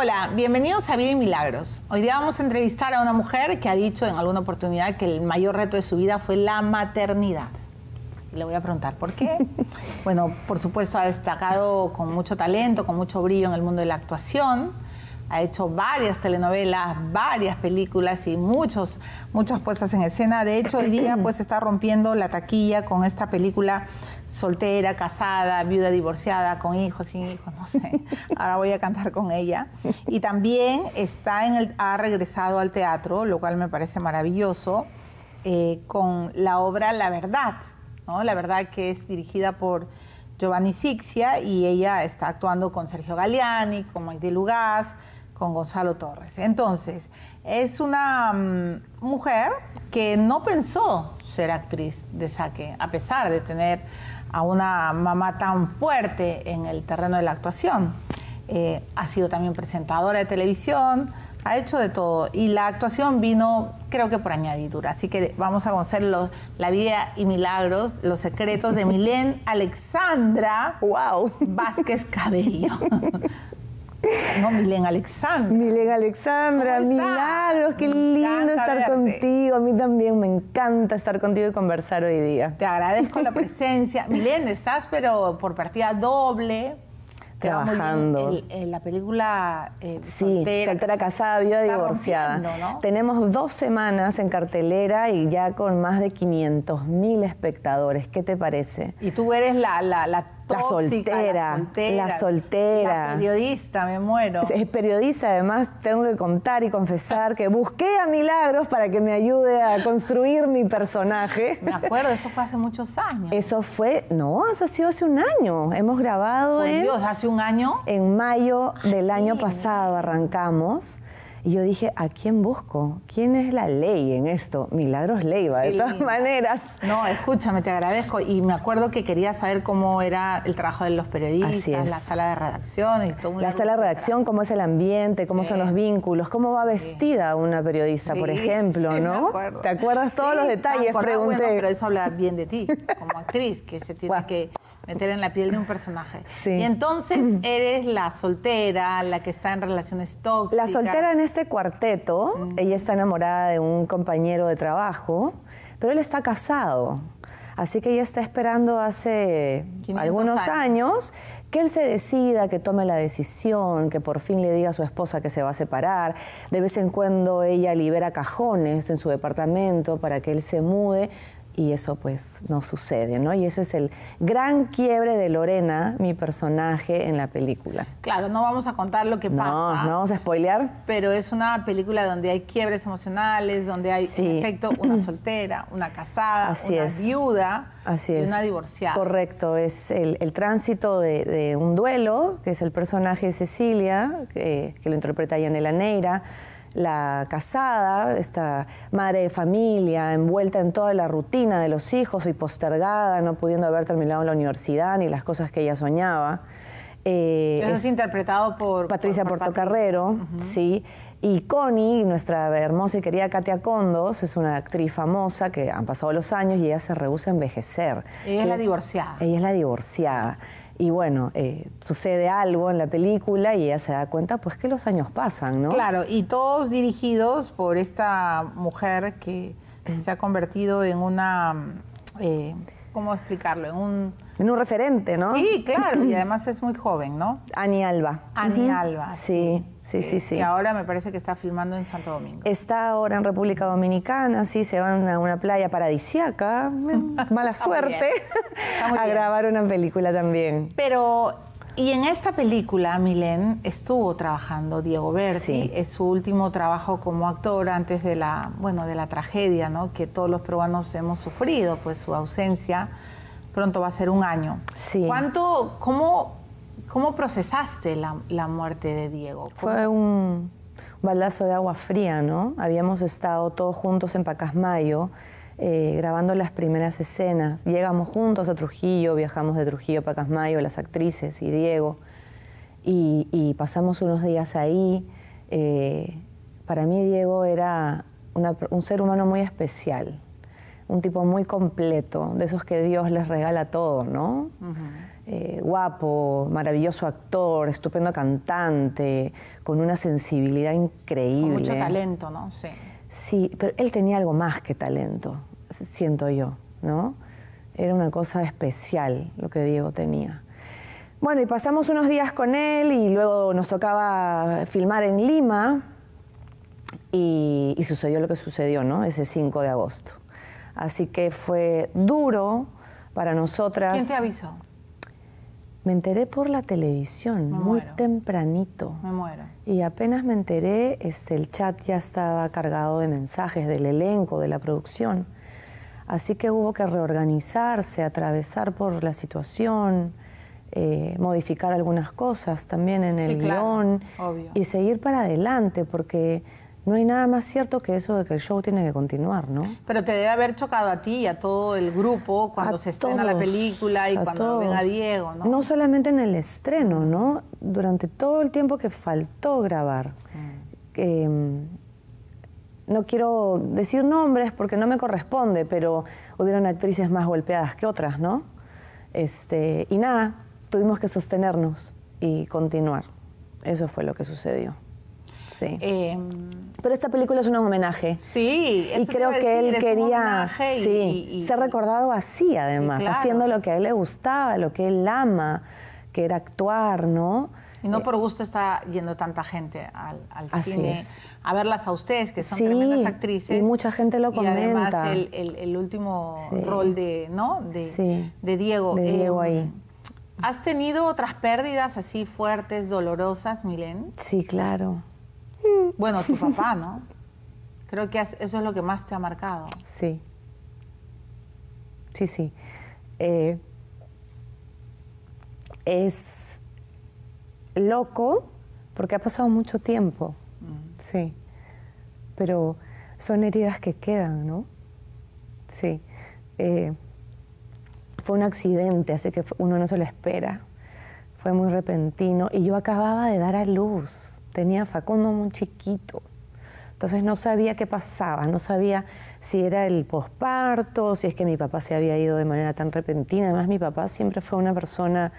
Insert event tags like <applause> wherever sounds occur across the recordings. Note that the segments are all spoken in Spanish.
Hola, bienvenidos a Vida y Milagros. Hoy día vamos a entrevistar a una mujer que ha dicho en alguna oportunidad que el mayor reto de su vida fue la maternidad. Le voy a preguntar por qué. <laughs> bueno, por supuesto ha destacado con mucho talento, con mucho brillo en el mundo de la actuación ha hecho varias telenovelas, varias películas y muchos, muchas puestas en escena. De hecho, hoy día <clears throat> pues está rompiendo la taquilla con esta película soltera, casada, viuda, divorciada, con hijos, sin hijos, no sé. Ahora voy a cantar con ella. Y también está en el, ha regresado al teatro, lo cual me parece maravilloso, eh, con la obra La Verdad, ¿no? La Verdad que es dirigida por... Giovanni Sixia y ella está actuando con Sergio Galeani, con Maite Lugas, con Gonzalo Torres. Entonces, es una mm, mujer que no pensó ser actriz de saque, a pesar de tener a una mamá tan fuerte en el terreno de la actuación. Eh, ha sido también presentadora de televisión, ha hecho de todo. Y la actuación vino, creo que por añadidura. Así que vamos a conocer la vida y milagros, los secretos de <laughs> Milén Alexandra Vázquez Cabello. <laughs> No, Milen Alexandra. Milen Alexandra, milagros, qué lindo estar contigo. A mí también me encanta estar contigo y conversar hoy día. Te agradezco la presencia. <laughs> Milen, estás pero por partida doble, trabajando. En la película eh, sí, soltera, casada, Vida divorciada. Tenemos dos semanas en cartelera y ya con más de 500 mil espectadores. ¿Qué te parece? Y tú eres la la, soltera, la soltera, la periodista, me muero. Es, periodista, además tengo que contar y confesar que busqué a Milagros para que me ayude a construir mi personaje. Me acuerdo, eso fue hace muchos años. Eso fue, no, eso ha sido hace un año. Hemos grabado en, Dios, hace un año. En mayo del ah, año pasado arrancamos. Y yo dije, ¿a quién busco? ¿Quién es la ley en esto? Milagros Leiva, de todas maneras. No, escúchame, te agradezco. Y me acuerdo que quería saber cómo era el trabajo de los periodistas, la sala de redacción y todo. la sala de redacción, cómo es el ambiente, cómo son los vínculos, cómo va vestida una periodista, por ejemplo, ¿no? ¿Te acuerdas todos los detalles? Pregunté. pero eso habla bien de ti, como actriz, que se tiene que meter en la piel de un personaje. Y entonces mm. eres la soltera, la que está en relaciones tóxicas. La soltera en este cuarteto, mm. ella está enamorada de un compañero de trabajo, pero él está casado. Así que ella está esperando hace algunos años. que él se decida, que tome la decisión, que por fin le diga a su esposa que se va a separar. De vez en cuando ella libera cajones en su departamento para que él se mude y eso pues no sucede, ¿no? Y ese es el gran quiebre de Lorena, mi personaje en la película. Claro, no vamos a contar lo que pasa. No, no vamos a spoilear. Pero es una película donde hay quiebres emocionales, donde hay, en efecto, una <clears throat> soltera, una casada, una viuda y una divorciada. Correcto, es el, el tránsito de, un duelo, que es el personaje de Cecilia, que, lo interpreta Yanela Neira, la casada, esta madre de familia, envuelta en toda la rutina de los hijos y postergada, no pudiendo haber terminado la universidad ni las cosas que ella soñaba. Eh, es, interpretado por Patricia Portocarrero, sí. Y Connie, nuestra hermosa y querida Katia Condos, es una actriz famosa que han pasado los años y ella se rehúsa a envejecer. Ella es la eh, divorciada. Ella es la divorciada y bueno, eh, sucede algo en la película y ella se da cuenta pues que los años pasan, ¿no? Claro, y todos dirigidos por esta mujer que eh. se ha convertido en una, eh, ¿cómo explicarlo? En un en un referente, ¿no? Sí, claro, y además es muy joven, ¿no? <clears throat> Ani Alba. Ani Alba. Sí, sí, sí, sí. Y eh, ahora me parece que está filmando en Santo Domingo. Está ahora en República Dominicana, sí, se van a una playa paradisiaca, eh, <laughs> mala suerte, <laughs> a grabar una película también. Pero y en esta película, Milén, estuvo trabajando Diego Berti. Es su último trabajo como actor antes de la, bueno, de la tragedia, ¿no? Que todos los peruanos hemos sufrido, pues su ausencia pronto va a ser un año. cómo, procesaste la, muerte de Diego? Fue un balazo de agua fría, ¿no? Habíamos estado todos juntos en Pacasmayo. Eh, grabando las primeras escenas. Llegamos juntos a Trujillo, viajamos de Trujillo a Pacasmayo, las actrices y Diego, y, pasamos unos días ahí. Eh, para mí Diego era un ser humano muy especial, un tipo muy completo, de esos que Dios les regala todo, ¿no? Eh, guapo, maravilloso actor, estupendo cantante, con una sensibilidad increíble. Con mucho talento, ¿no? Sí. Sí, pero él tenía algo más que talento, siento yo, ¿no? Era una cosa especial lo que Diego tenía. Bueno, y pasamos unos días con él y luego nos tocaba filmar en Lima y sucedió lo que sucedió, ¿no? Ese 5 de agosto. Así que fue duro para nosotras. ¿Quién te avisó? Me enteré por la televisión, muy tempranito. Me muero. Y apenas me enteré, este, el chat ya estaba cargado de mensajes del elenco, de la producción. Así que hubo que reorganizarse, atravesar por la situación, eh, modificar algunas cosas también en el sí, obvio. y seguir para adelante, porque no hay nada más cierto que eso de que el show tiene que continuar, ¿no? Pero te debe haber chocado a ti y a todo el grupo cuando se estrena la película y cuando ven a Diego, ¿no? No solamente en el estreno, ¿no? Durante todo el tiempo que faltó grabar. Mm. Em, no quiero decir nombres porque no me corresponde, pero hubieron actrices más golpeadas que otras, ¿no? Este, y nada, tuvimos que sostenernos y continuar. Eso fue lo que sucedió. Em, pero esta película es un homenaje. Sí, y creo que él quería sí, y, y, ser recordado así, además, haciendo lo que a él le gustaba, lo que él ama, que era actuar, ¿no? Y no eh, por gusto está yendo tanta gente al, cine a verlas a ustedes, que son tremendas actrices. Y mucha gente lo comenta. Y además el, último rol de, ¿no? de, Diego. Em, ahí. ¿Has tenido otras pérdidas así fuertes, dolorosas, Milén? Sí, claro. Bueno, tu papá, ¿no? Creo que eso es lo que más te ha marcado. Sí. Sí, sí. Eh, es loco porque ha pasado mucho tiempo. Sí. Pero son heridas que quedan, ¿no? Sí. Eh, fue un accidente, así que uno no se lo espera. Fue muy repentino. Y yo acababa de dar a luz tenía Facundo muy chiquito. Entonces no sabía qué pasaba, no sabía si era el posparto, si es que mi papá se había ido de manera tan repentina. Además, mi papá siempre fue una persona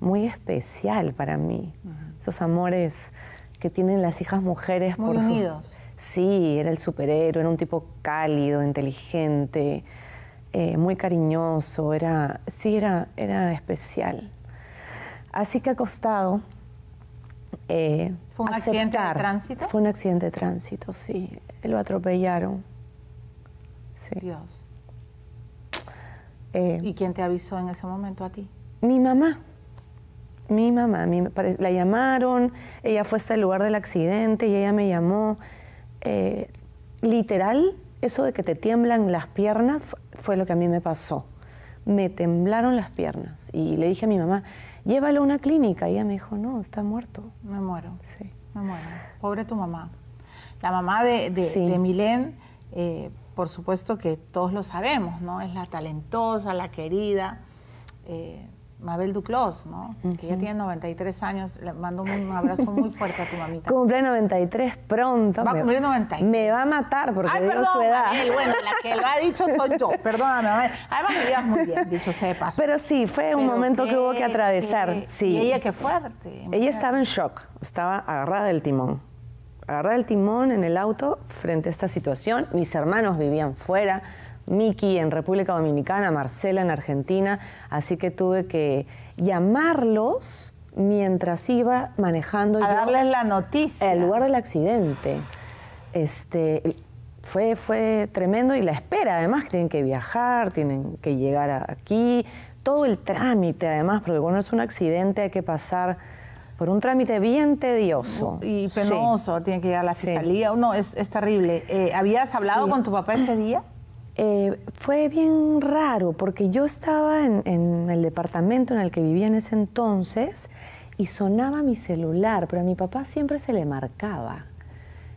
muy especial para mí. Esos amores que tienen las hijas mujeres por unidos. Sí, era el superhéroe, era un tipo cálido, inteligente, eh, muy cariñoso, era, sí, era, era especial. Así que acostado, eh, ¿Fue un accidente de tránsito? Fue un accidente de tránsito, sí. Lo atropellaron. Dios. Eh, ¿Y quién te avisó en ese momento a ti? Mi mamá. Mi mamá. la llamaron, ella fue hasta el lugar del accidente y ella me llamó. Eh, literal, eso de que te tiemblan las piernas fue lo que a mí me pasó. Me temblaron las piernas y le dije a mi mamá, llévalo a una clínica. Y ella me dijo, no, está muerto. Me muero. Sí. Me muero. Pobre tu mamá. La mamá de, de, Milén, eh, por supuesto que todos lo sabemos, ¿no? Es la talentosa, la querida. Eh, Mabel Duclos, ¿no? que ya tiene 93 años. Le mando un abrazo muy fuerte a tu mamita. Cumple 93 pronto. Va a cumplir 93. Me va a matar porque Ay, perdón, su edad. Mabel, bueno, la que lo ha dicho soy yo. Perdóname, Mabel. Además, me muy bien, dicho sea Pero sí, fue un momento que hubo que atravesar. sí. Y ella qué fuerte. Ella estaba en shock. Estaba agarrada del timón. Agarrada del timón en el auto frente a esta situación. Mis hermanos vivían fuera Miki en República Dominicana, Marcela en Argentina, así que tuve que llamarlos mientras iba manejando. A darles la noticia. El lugar del accidente. Este, fue, fue tremendo y la espera, además, tienen que viajar, tienen que llegar aquí, todo el trámite, además, porque cuando es un accidente hay que pasar por un trámite bien tedioso. Y penoso, tiene que llegar a la fiscalía. uno es, es terrible. Eh, ¿Habías hablado con tu papá ese día? Eh, fue bien raro porque yo estaba en, el departamento en el que vivía en ese entonces y sonaba mi celular, pero a mi papá siempre se le marcaba.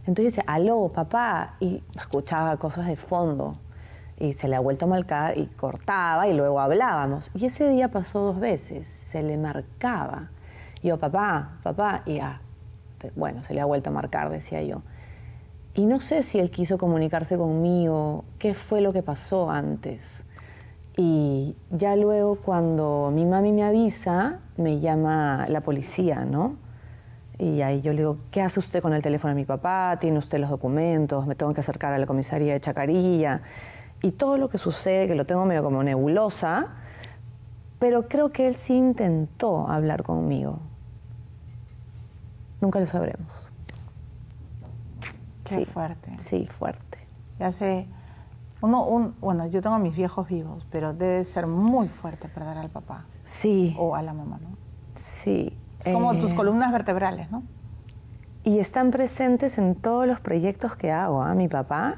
Entonces decía, aló, papá, y escuchaba cosas de fondo y se le ha vuelto a marcar y cortaba y luego hablábamos. Y ese día pasó dos veces, se le marcaba. Yo, papá, papá, y ah, bueno, se le ha vuelto a marcar, decía yo. Y no sé si él quiso comunicarse conmigo, qué fue lo que pasó antes. Y ya luego cuando mi mami me avisa, me llama la policía, ¿no? Y ahí yo le digo, ¿qué hace usted con el teléfono de mi papá? ¿Tiene usted los documentos? ¿Me tengo que acercar a la comisaría de Chacarilla? Y todo lo que sucede, que lo tengo medio como nebulosa, pero creo que él sí intentó hablar conmigo. Nunca lo sabremos sí, fuerte. Sí, fuerte. Ya sé. Uno, bueno, yo tengo a mis viejos vivos, pero debe ser muy fuerte perder al papá. Sí. O a la mamá, ¿no? Sí. Es como tus eh, columnas vertebrales, ¿no? Y están presentes en todos los proyectos que hago. ¿ah? Mi papá.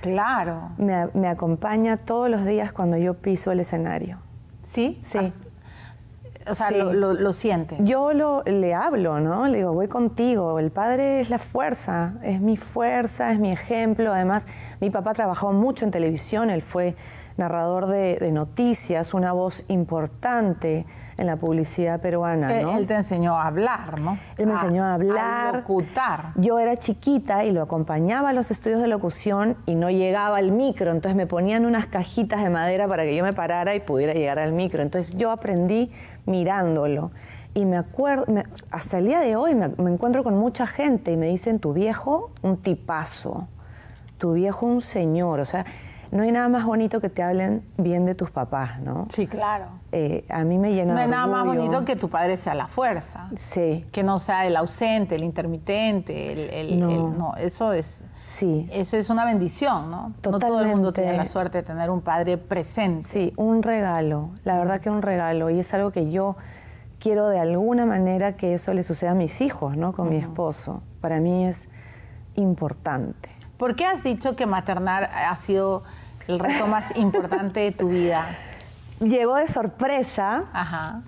Claro. Me, acompaña todos los días cuando yo piso el escenario. ¿Sí? Sí. O sea, lo, siente. Yo lo, le hablo, ¿no? Le digo, voy contigo. El padre es la fuerza, es mi fuerza, es mi ejemplo. Además, mi papá trabajó mucho en televisión, él fue narrador de noticias, una voz importante en la publicidad peruana. Eh, él, te enseñó a hablar, ¿no? Él me enseñó a hablar. A Yo era chiquita y lo acompañaba a los estudios de locución y no llegaba al micro, entonces me ponían unas cajitas de madera para que yo me parara y pudiera llegar al micro. Entonces yo aprendí mirándolo. Y me acuerdo, hasta el día de hoy me, me encuentro con mucha gente y me dicen, tu viejo, un tipazo, tu viejo, un señor, o sea, no hay nada más bonito que te hablen bien de tus papás, ¿no? Sí, claro. Eh, a mí me llena no No hay nada más bonito que tu padre sea la fuerza. Sí. Que no sea el ausente, el intermitente, el... no. eso es... Sí. Eso es una bendición, ¿no? No todo el mundo tiene la suerte de tener un padre presente. Sí, un regalo. La verdad que un regalo. Y es algo que yo quiero de alguna manera que eso le suceda a mis hijos, ¿no? Con mi esposo. Para mí es importante. ¿Por qué has dicho que maternar ha sido el reto más importante de tu vida? Llegó de sorpresa. Ajá.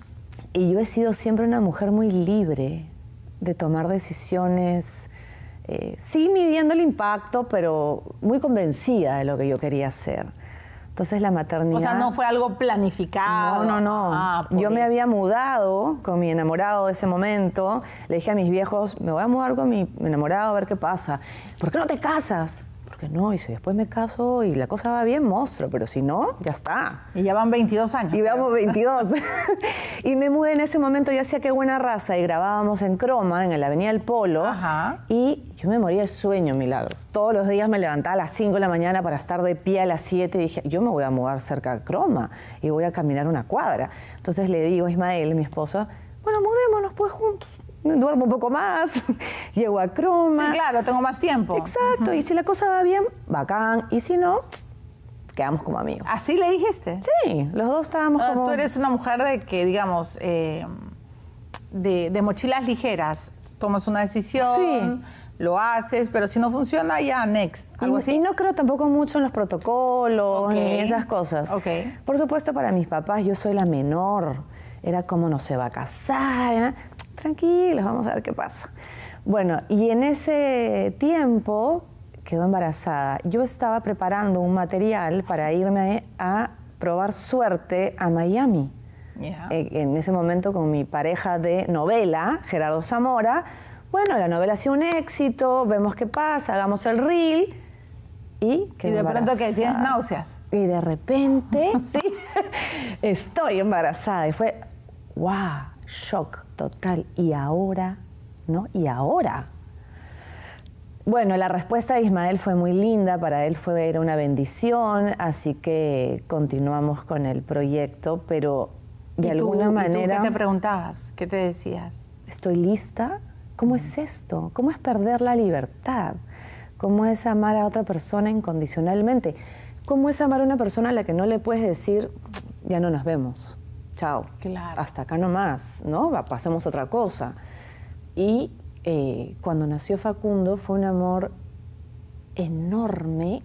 Y yo he sido siempre una mujer muy libre de tomar decisiones, eh, sí midiendo el impacto, pero muy convencida de lo que yo quería hacer. Entonces la maternidad... O sea, no fue algo planificado. No, no, no. Ah, yo me había mudado con mi enamorado de ese momento. Le dije a mis viejos, me voy a mudar con mi enamorado a ver qué pasa. ¿Por qué no te casas? no, y si después me caso y la cosa va bien, monstruo, pero si no, ya está. Y ya van 22 años. Y vamos 22. <laughs> y me mudé en ese momento, y hacía qué buena raza y grabábamos en Croma, en la Avenida del Polo. Y yo me moría de sueño, milagros. Todos los días me levantaba a las 5 de la mañana para estar de pie a las 7 y dije, yo me voy a mudar cerca de Croma y voy a caminar una cuadra. Entonces le digo a Ismael, mi esposa, bueno, mudémonos pues juntos duermo un poco más, <laughs> llego a croma. Sí, claro, tengo más tiempo. Exacto, y si la cosa va bien, bacán, y si no, quedamos como amigos. ¿Así le dijiste? Sí, los dos estábamos ah, Tú eres una mujer de que, digamos, eh, de, mochilas ligeras, tomas una decisión... Lo haces, pero si no funciona, ya, next. ¿Algo y, así? no creo tampoco mucho en los protocolos ni esas cosas. Okay. Por supuesto, para mis papás, yo soy la menor era como no se va a casar tranquilos, vamos a ver qué pasa. Bueno, y en ese tiempo quedó embarazada. Yo estaba preparando un material para irme a probar suerte a Miami. Eh, en ese momento con mi pareja de novela, Gerardo Zamora. Bueno, la novela ha sido un éxito, vemos qué pasa, hagamos el reel. Y, y de pronto que tienes náuseas. Y de repente, <laughs> sí, estoy embarazada. Y fue, wow, shock total, y ahora, ¿no? Y ahora. Bueno, la respuesta de Ismael fue muy linda, para él fue era una bendición, así que continuamos con el proyecto, pero de alguna manera. ¿y ¿Qué te preguntabas? ¿Qué te decías? ¿Estoy lista? ¿Cómo es esto? ¿Cómo es perder la libertad? ¿Cómo es amar a otra persona incondicionalmente? ¿Cómo es amar a una persona a la que no le puedes decir, ya no nos vemos? chao, claro. hasta acá nomás, ¿no? Pasemos otra cosa. Y eh, cuando nació Facundo fue un amor enorme,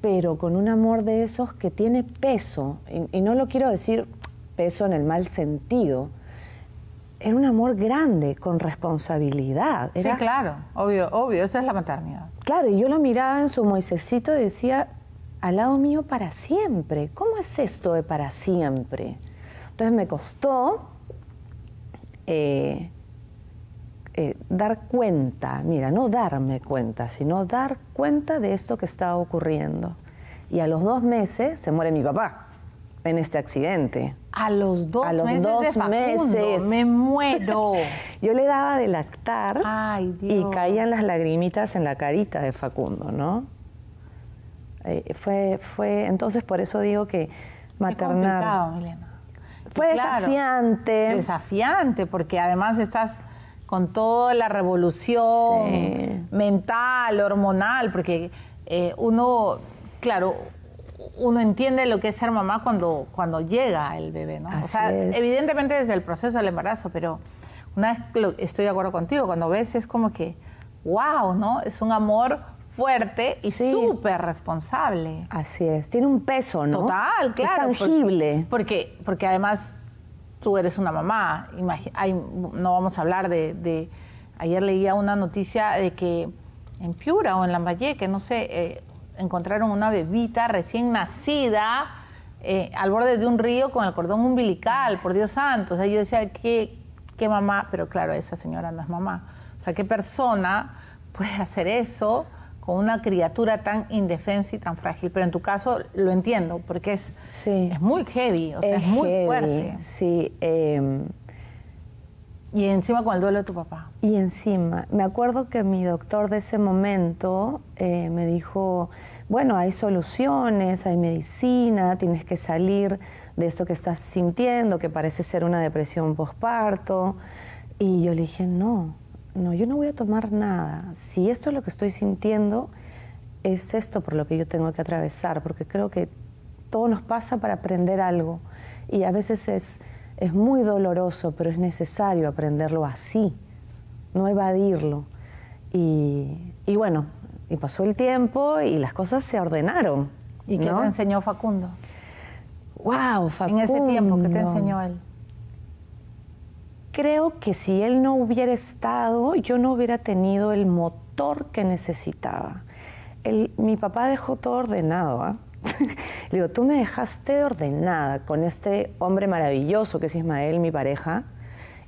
pero con un amor de esos que tiene peso, y, no lo quiero decir peso en el mal sentido, era un amor grande, con responsabilidad. Sí, claro, obvio, obvio, esa es la maternidad. Claro, y yo lo miraba en su Moisecito y decía, al lado mío para siempre. ¿Cómo es esto de para siempre? Entonces me costó eh, eh, dar cuenta, mira, no darme cuenta, sino dar cuenta de esto que estaba ocurriendo. Y a los dos meses se muere mi papá en este accidente. A los dos, a los meses, dos meses. Me muero. <laughs> Yo le daba de lactar y caían las lagrimitas en la carita de Facundo, ¿no? Eh, fue, fue, entonces por eso digo que maternar. Fue desafiante. Desafiante, porque además estás con toda la revolución mental, hormonal, porque eh, uno, claro, uno entiende lo que es ser mamá cuando, cuando llega el bebé, ¿no? o sea, evidentemente desde el proceso del embarazo, pero una vez estoy de acuerdo contigo, cuando ves es como que, wow, ¿no? Es un amor fuerte y súper responsable. Así es, tiene un peso, ¿no? Total, claro. Es tangible. Porque, porque, además tú eres una mamá, no vamos a hablar de, Ayer leía una noticia de que en Piura o en Lambayeque, no sé, eh, encontraron una bebita recién nacida eh, al borde de un río con el cordón umbilical, por Dios santo. O sea, yo decía, ¿qué, qué mamá? Pero claro, esa señora no es mamá. O sea, ¿qué persona puede hacer eso? con una criatura tan indefensa y tan frágil. Pero en tu caso lo entiendo, porque es, es muy heavy, o sea, es, muy fuerte. Sí. Em, y encima con el duelo de tu papá. Y encima, me acuerdo que mi doctor de ese momento eh, me dijo, bueno, hay soluciones, hay medicina, tienes que salir de esto que estás sintiendo, que parece ser una depresión postparto, Y yo le dije, no, no, yo no voy a tomar nada. Si esto es lo que estoy sintiendo, es esto por lo que yo tengo que atravesar, porque creo que todo nos pasa para aprender algo. Y a veces es, es muy doloroso, pero es necesario aprenderlo así, no evadirlo. Y, bueno, y pasó el tiempo y las cosas se ordenaron. ¿Y qué te enseñó Facundo? ¡Wow! Facundo. En ese tiempo, ¿qué te enseñó él? creo que si él no hubiera estado, yo no hubiera tenido el motor que necesitaba. mi papá dejó todo ordenado. ¿ah? <laughs> Le digo, tú me dejaste ordenada con este hombre maravilloso que es Ismael, mi pareja,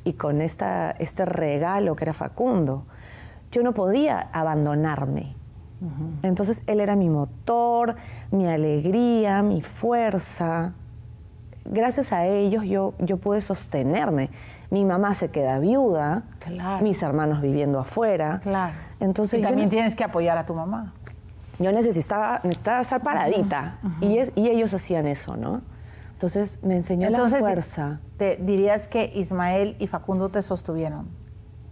y con esta, este regalo que era Facundo. Yo no podía abandonarme. Entonces él era mi motor, mi alegría, mi fuerza. Gracias a ellos yo, yo pude sostenerme mi mamá se queda viuda, mis hermanos viviendo afuera. Claro. Entonces, y también tienes que apoyar a tu mamá. Yo necesitaba, estar paradita y, y, ellos hacían eso, ¿no? Entonces me enseñó la fuerza. Te, dirías que Ismael y Facundo te sostuvieron.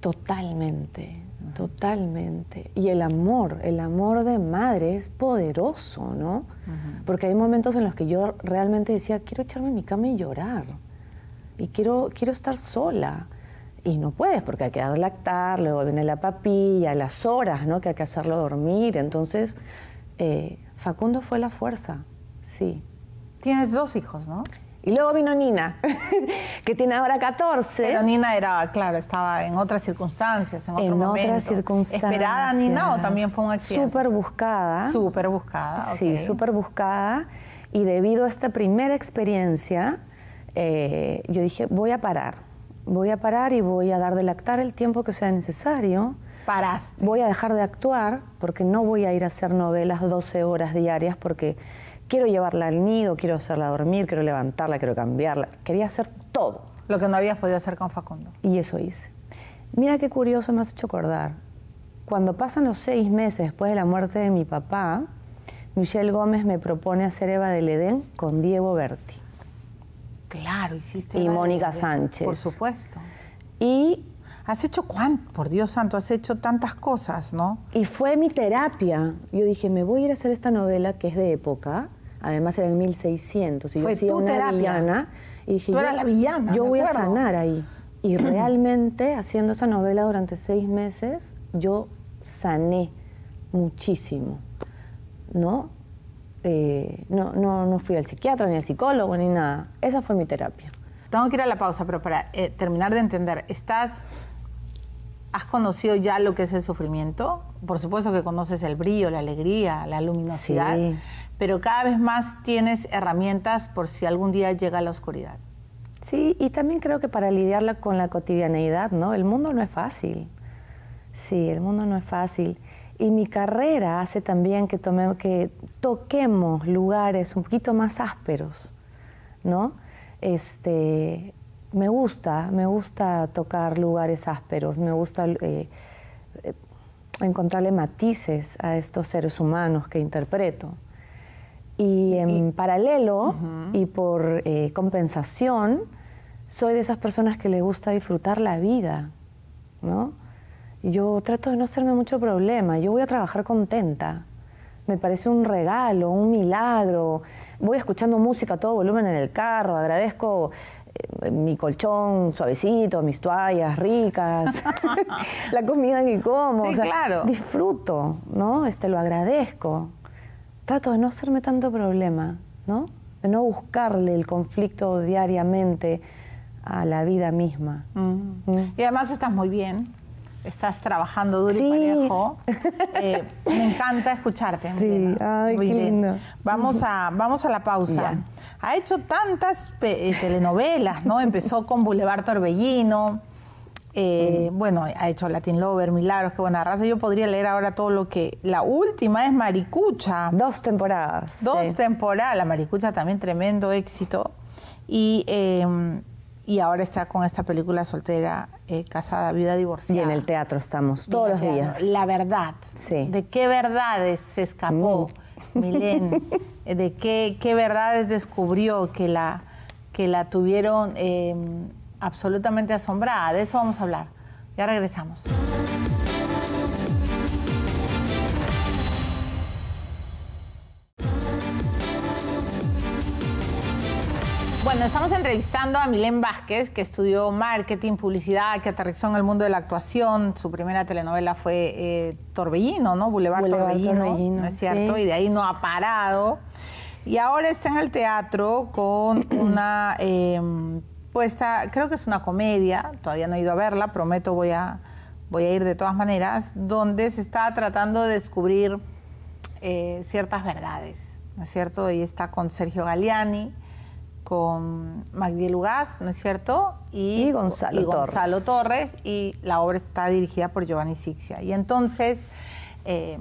Totalmente, totalmente. Y el amor, el amor de madre es poderoso, ¿no? Porque hay momentos en los que yo realmente decía, quiero echarme en mi cama y llorar y quiero, quiero estar sola. Y no puedes porque hay que dar lactar, luego viene la papilla, las horas ¿no? que hay que hacerlo dormir. Entonces, eh, Facundo fue la fuerza, sí. Tienes dos hijos, ¿no? Y luego vino Nina, <laughs> que tiene ahora 14. Pero Nina era, claro, estaba en otras circunstancias, en otro momento. En otras circunstancias. ¿Esperada Nina o también fue un accidente? Súper buscada. Súper buscada, Sí, súper buscada. Y debido a esta primera experiencia, eh, yo dije, voy a parar, voy a parar y voy a dar de lactar el tiempo que sea necesario. Paraste. Voy a dejar de actuar porque no voy a ir a hacer novelas 12 horas diarias porque quiero llevarla al nido, quiero hacerla dormir, quiero levantarla, quiero cambiarla. Quería hacer todo. Lo que no habías podido hacer con Facundo. Y eso hice. Mira qué curioso me has hecho acordar. Cuando pasan los seis meses después de la muerte de mi papá, Michelle Gómez me propone hacer Eva del Edén con Diego Berti. Claro, hiciste. Y Mónica Sánchez. Por supuesto. Y. Has hecho cuánto, por Dios santo, has hecho tantas cosas, ¿no? Y fue mi terapia. Yo dije, me voy a ir a hacer esta novela que es de época. Además era en 1600. Y yo tu una terapia. y Tú eras la villana. Yo voy a sanar ahí. Y <clears throat> realmente, haciendo esa novela durante seis meses, yo sané muchísimo, ¿no? Eh, no, no, fui al psiquiatra, ni al psicólogo, ni nada. Esa fue mi terapia. Tengo que ir a la pausa, pero para eh, terminar de entender, ¿estás, ¿has conocido ya lo que es el sufrimiento? Por supuesto que conoces el brillo, la alegría, la luminosidad, pero cada vez más tienes herramientas por si algún día llega la oscuridad. Sí, y también creo que para lidiarla con la cotidianeidad, ¿no? El mundo no es fácil. Sí, el mundo no es fácil y mi carrera hace también que, toquemos lugares un poquito más ásperos, ¿no? Este, me gusta, me gusta tocar lugares ásperos, me gusta eh, eh, encontrarle matices a estos seres humanos que interpreto. Y en paralelo y por eh, compensación, soy de esas personas que le gusta disfrutar la vida, ¿no? yo trato de no hacerme mucho problema, yo voy a trabajar contenta. Me parece un regalo, un milagro. Voy escuchando música a todo volumen en el carro, agradezco eh, mi colchón suavecito, mis toallas ricas, <laughs> la comida que como. Disfruto, ¿no? Este, lo agradezco. Trato de no hacerme tanto problema, ¿no? De no buscarle el conflicto diariamente a la vida misma. Mm. Mm. Y además estás muy bien. Estás trabajando duro y parejo. Eh, <laughs> me encanta escucharte. Sí, qué lindo. Vamos a, vamos a la pausa. Ha hecho tantas eh, telenovelas, ¿no? Empezó con Boulevard Torbellino. Eh, bueno, ha hecho Latin Lover, Milagros, qué buena raza. Yo podría leer ahora todo lo que. La última es Maricucha. Dos temporadas. Dos temporadas. La Maricucha también tremendo éxito. Y em, y ahora está con esta película soltera, eh, casada, viuda, divorciada. Y en el teatro estamos todos los días. La verdad. Sí. ¿De qué verdades se escapó mm. <laughs> ¿De qué, qué, verdades descubrió que la, que la tuvieron em, absolutamente asombrada? De eso vamos a hablar. Ya regresamos. Bueno, estamos entrevistando a Milén Vázquez, que estudió marketing, publicidad, que aterrizó en el mundo de la actuación. Su primera telenovela fue eh, Torbellino, ¿no? Boulevard, Torbellino, ¿no es cierto? Y de ahí no ha parado. Y ahora está en el teatro con <clears throat> una em, puesta, creo que es una comedia, todavía no he ido a verla, prometo voy a, voy a ir de todas maneras, donde se está tratando de descubrir eh, ciertas verdades, ¿no es cierto? Y está con Sergio Galeani con Magdiel Ugaz, ¿no es cierto? Y, Gonzalo, Torres. Y la obra está dirigida por Giovanni Sixia. Y entonces, eh,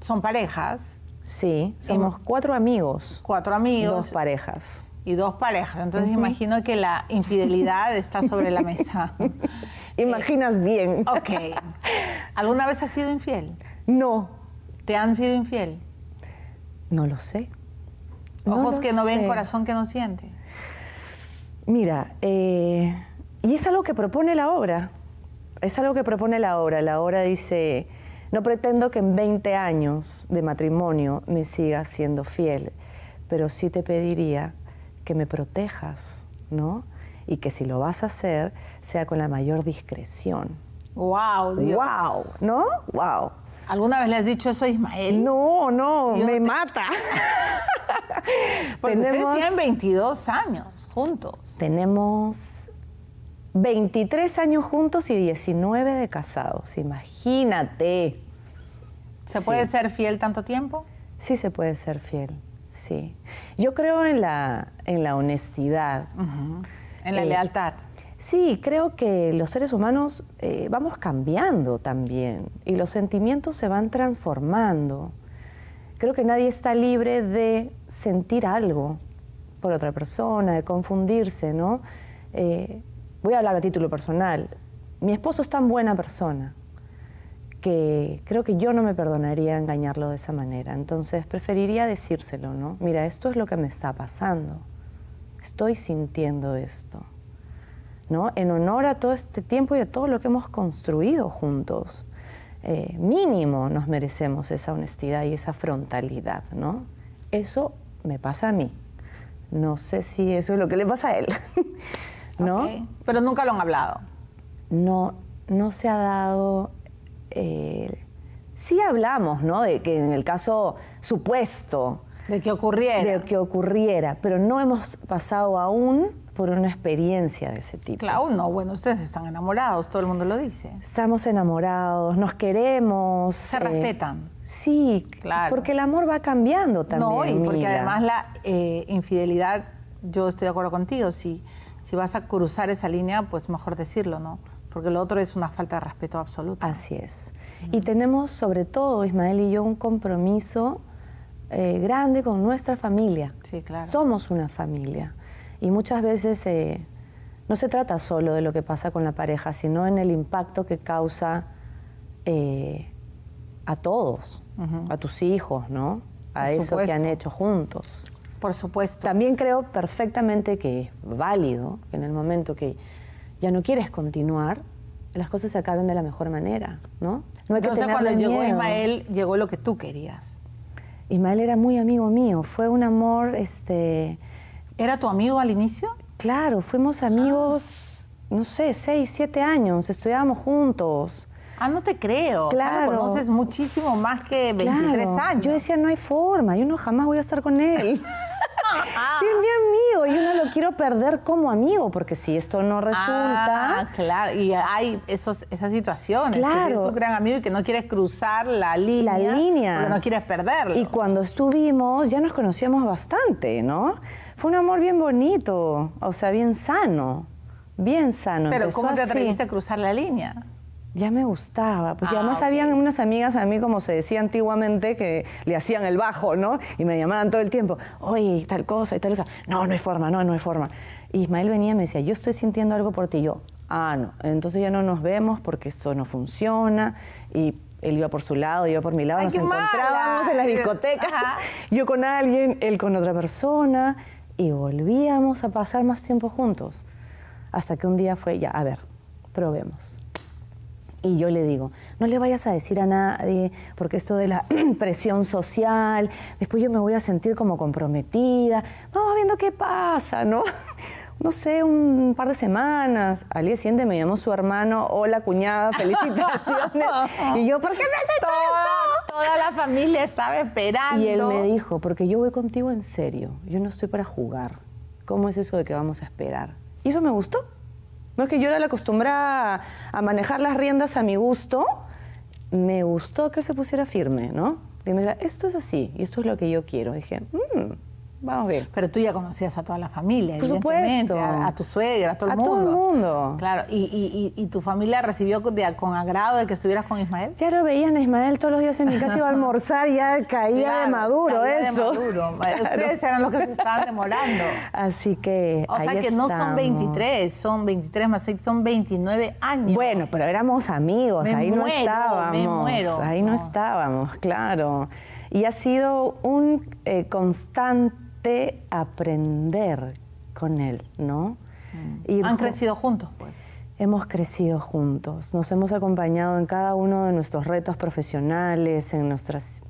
son parejas. Sí, somos cuatro amigos. Cuatro amigos. Dos parejas. Y dos parejas. Entonces, imagino que la infidelidad <laughs> está sobre la mesa. <laughs> Imaginas bien. <laughs> Ok. ¿Alguna vez has sido infiel? No. ¿Te han sido infiel? No lo sé. Ojos que no ven, corazón que no siente. Mira, eh, y es algo que propone la obra. Es algo que propone la obra. La obra dice, no pretendo que en 20 años de matrimonio me sigas siendo fiel, pero sí te pediría que me protejas, ¿no? Y que si lo vas a hacer, sea con la mayor discreción. ¡Wow! Dios. ¡Wow! ¿No? ¡Wow! ¿Alguna vez le has dicho eso a Ismael? No, no, me mata. <laughs> Porque ustedes tienen 22 años juntos. Tenemos 23 años juntos y 19 de casados, imagínate. ¿Se puede ser fiel tanto tiempo? Sí, se puede ser fiel, sí. Yo creo en la, en la honestidad. En la eh, lealtad. Sí, creo que los seres humanos eh, vamos cambiando también y los sentimientos se van transformando. Creo que nadie está libre de sentir algo por otra persona, de confundirse, ¿no? Eh, voy a hablar a título personal. Mi esposo es tan buena persona que creo que yo no me perdonaría engañarlo de esa manera. Entonces preferiría decírselo, ¿no? Mira, esto es lo que me está pasando. Estoy sintiendo esto ¿no? en honor a todo este tiempo y a todo lo que hemos construido juntos. Eh, mínimo nos merecemos esa honestidad y esa frontalidad, ¿no? Eso me pasa a mí. No sé si eso es lo que le pasa a él, <laughs> ¿no? Pero nunca lo han hablado. No, no se ha dado... Eh, sí hablamos, ¿no? De que en el caso supuesto... De que ocurriera. De que ocurriera, pero no hemos pasado aún por una experiencia de ese tipo. Claro, no, bueno, ustedes están enamorados, todo el mundo lo dice. Estamos enamorados, nos queremos. Se eh, respetan. Sí, claro. Porque el amor va cambiando también. No, y porque además la eh, infidelidad, yo estoy de acuerdo contigo, si, si vas a cruzar esa línea, pues mejor decirlo, ¿no? Porque lo otro es una falta de respeto absoluta. Así es. Mm. Y tenemos, sobre todo, Ismael y yo, un compromiso eh, grande con nuestra familia. Sí, claro. Somos una familia. Y muchas veces eh, no se trata solo de lo que pasa con la pareja, sino en el impacto que causa eh, a todos, a tus hijos, ¿no? A eso que han hecho juntos. Por supuesto. También creo perfectamente que es válido que en el momento que ya no quieres continuar, las cosas se acaben de la mejor manera, ¿no? no hay que Entonces, cuando llegó Ismael, llegó lo que tú querías. Ismael era muy amigo mío, fue un amor, este, ¿Era tu amigo al inicio? Claro, fuimos amigos, no sé, seis, siete años, estudiábamos juntos. Ah, no te creo. Claro. O sea, lo conoces muchísimo más que 23 años. Yo decía, no hay forma, yo no jamás voy a estar con él. <laughs> sí, es mi amigo, yo no lo quiero perder como amigo, porque si esto no ah, resulta. Ah, claro, y hay esos, esas situaciones, claro. que eres un gran amigo y que no quieres cruzar la línea. La línea. no quieres perderlo. Y cuando estuvimos, ya nos conocíamos bastante, ¿no? Fue un amor bien bonito, o sea, bien sano, bien sano. Pero ¿cómo te atreviste a cruzar la línea? Ya me gustaba, porque ah, además habían unas amigas a mí, como se decía antiguamente, que le hacían el bajo, ¿no? Y me llamaban todo el tiempo, oye, tal cosa, tal cosa. No, no hay forma, no, no hay forma. Ismael venía y me decía, yo estoy sintiendo algo por ti. yo, ah, no, entonces ya no nos vemos porque esto no funciona. Y él iba por su lado, yo por mi lado, nos encontrábamos en las discotecas, yo con alguien, él con otra persona y volvíamos a pasar más tiempo juntos. Hasta que un día fue, ya, a ver, probemos. Y yo le digo, no le vayas a decir a nadie, porque esto de la <clears throat> presión social, después yo me voy a sentir como comprometida, vamos viendo qué pasa, ¿no? no sé, un par de semanas. Al día siguiente me llamó su hermano, hola cuñada, felicitaciones. <laughs> y yo, ¿por qué me has toda, esto? Toda la familia estaba esperando. Y él me dijo, porque yo voy contigo en serio, yo no estoy para jugar. ¿Cómo es eso de que vamos a esperar? Y eso me gustó. No es que yo era la acostumbrada a manejar las riendas a mi gusto. Me gustó que él se pusiera firme, ¿no? Y me esto es así y esto es lo que yo quiero. dije, mmm, Vamos bien. Pero tú ya conocías a toda la familia, evidentemente, a, tu suegra, a todo el mundo. A todo el mundo. Claro, y, tu familia recibió con agrado de que estuvieras con Ismael. Ya lo veían a Ismael todos los días en mi casa, iba a almorzar, y ya caía de maduro eso. <laughs> Ustedes eran los que se estaban demorando. Así que. O sea que no son 23, son 23 más 6, son 29 años. Bueno, pero éramos amigos, ahí no estábamos. Ahí no. estábamos, claro. Y ha sido un eh, constante aprender con él, ¿no? Mm. Han crecido juntos, pues. Hemos crecido juntos, nos hemos acompañado en cada uno de nuestros retos profesionales, en nuestras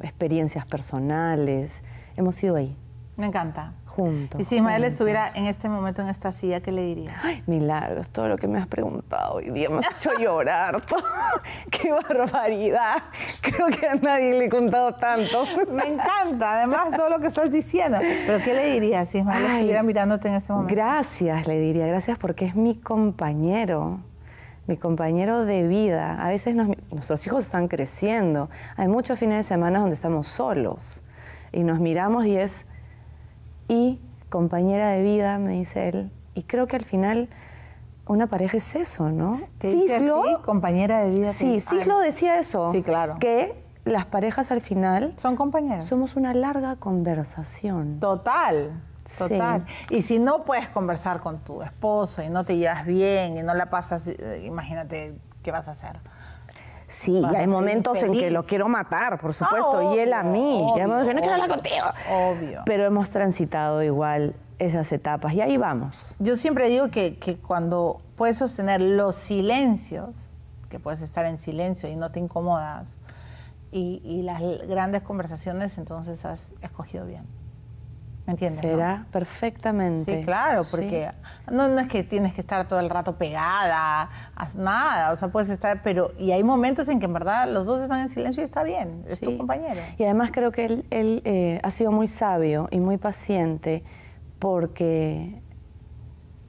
experiencias personales, hemos sido ahí. Me encanta. Juntos. Y si Ismael estuviera en este momento en esta silla, ¿qué le diría? Ay, milagros, todo lo que me has preguntado hoy día me ha hecho llorar. <laughs> ¡Qué barbaridad! Creo que a nadie le he contado tanto. me encanta, además, todo lo que estás diciendo. Pero ¿qué le diría si Ismael estuviera mirándote en este momento? Gracias, le diría, gracias porque es mi compañero. Mi compañero de vida. A veces nuestros hijos están creciendo. Hay muchos fines de semana donde estamos solos y nos miramos y es, compañera de vida, me dice él. Y creo que al final una pareja es eso, ¿no? Sí, así, compañera de vida. Sí, Cislo decía eso. Sí, claro. Que las parejas al final son compañeras. Somos una larga conversación. Total. Total. Y si no puedes conversar con tu esposo y no te llevas bien y no la pasas, eh, imagínate qué vas a hacer. Sí, hay momentos en que lo quiero matar, por supuesto, y él a ah, mí. Obvio, ya no hablar contigo. Obvio. Pero hemos transitado igual esas etapas y ahí vamos. Yo siempre digo que, que cuando puedes sostener los silencios, que puedes estar en silencio y no te incomodas, y las grandes conversaciones, entonces has escogido bien. ¿Me entiendes? Será perfectamente. Sí, claro, porque No, no, es que tienes que estar todo el rato pegada, haz nada, o sea, puedes estar, pero y hay momentos en que en verdad los dos están en silencio y está bien, es tu compañero. Y además creo que él, eh, ha sido muy sabio y muy paciente porque